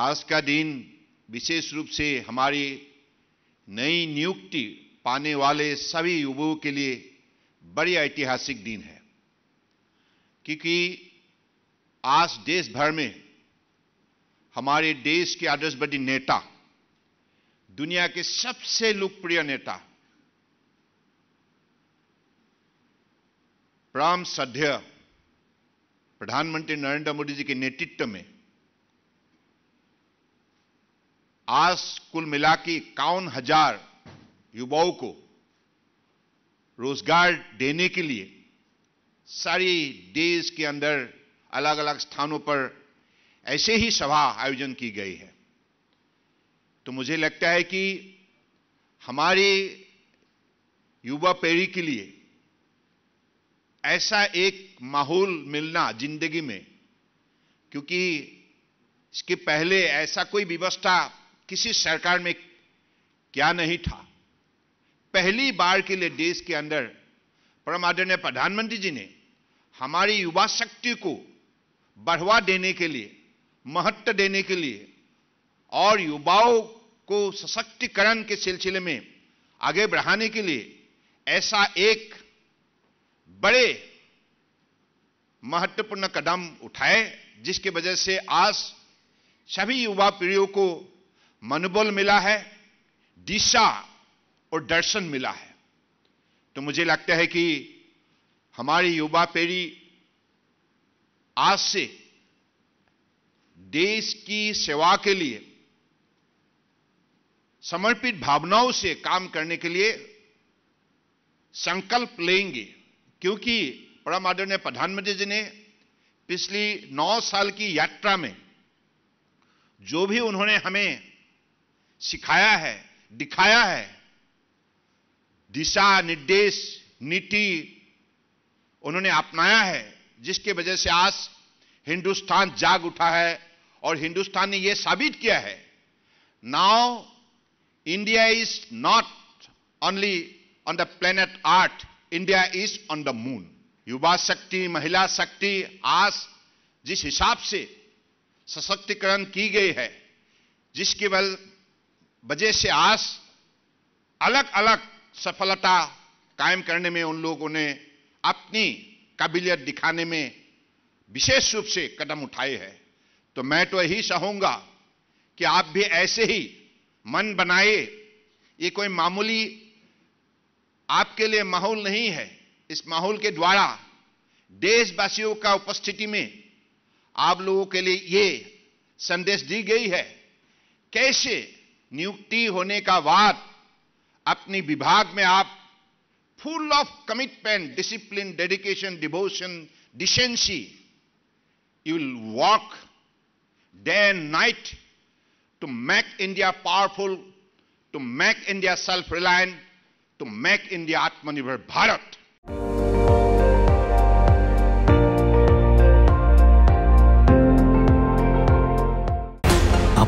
आज का दिन विशेष रूप से हमारी नई नियुक्ति पाने वाले सभी युवाओं के लिए बड़ी ऐतिहासिक दिन है क्योंकि आज देश भर में हमारे देश के आदर्शवादी नेता दुनिया के सबसे लोकप्रिय नेता प्राम सध्य प्रधानमंत्री नरेंद्र मोदी जी के नेतृत्व में आज कुल मिला के इक्यावन हजार युवाओं को रोजगार देने के लिए सारी देश के अंदर अलग अलग स्थानों पर ऐसे ही सभा आयोजन की गई है तो मुझे लगता है कि हमारी युवा पीढ़ी के लिए ऐसा एक माहौल मिलना जिंदगी में क्योंकि इसके पहले ऐसा कोई व्यवस्था किसी सरकार में क्या नहीं था पहली बार के लिए देश के अंदर परम आदरणीय प्रधानमंत्री जी ने हमारी युवा शक्ति को बढ़वा देने के लिए महत्व देने के लिए और युवाओं को सशक्तिकरण के सिलसिले में आगे बढ़ाने के लिए ऐसा एक बड़े महत्वपूर्ण कदम उठाए जिसके वजह से आज सभी युवा पीढ़ियों को मनोबल मिला है दिशा और दर्शन मिला है तो मुझे लगता है कि हमारी युवा पीढ़ी आज से देश की सेवा के लिए समर्पित भावनाओं से काम करने के लिए संकल्प लेंगे क्योंकि परम आदरणीय प्रधानमंत्री जी ने पिछली नौ साल की यात्रा में जो भी उन्होंने हमें सिखाया है दिखाया है दिशा निर्देश नीति उन्होंने अपनाया है जिसके वजह से आज हिंदुस्तान जाग उठा है और हिंदुस्तान ने यह साबित किया है now India is not only on the planet earth India is on the moon युवा शक्ति महिला शक्ति आज जिस हिसाब से सशक्तिकरण की गई है जिसके बल वजह से आज अलग अलग सफलता कायम करने में उन लोगों ने अपनी काबिलियत दिखाने में विशेष रूप से कदम उठाए हैं तो मैं तो यही चाहूंगा कि आप भी ऐसे ही मन बनाए ये कोई मामूली आपके लिए माहौल नहीं है इस माहौल के द्वारा देशवासियों का उपस्थिति में आप लोगों के लिए ये संदेश दी गई है कैसे नियुक्ति होने का वाद अपनी विभाग में आप full of commitment discipline dedication devotion decency you will walk day and night to make India powerful to make India self reliant to make India आत्मनिर्भर भारत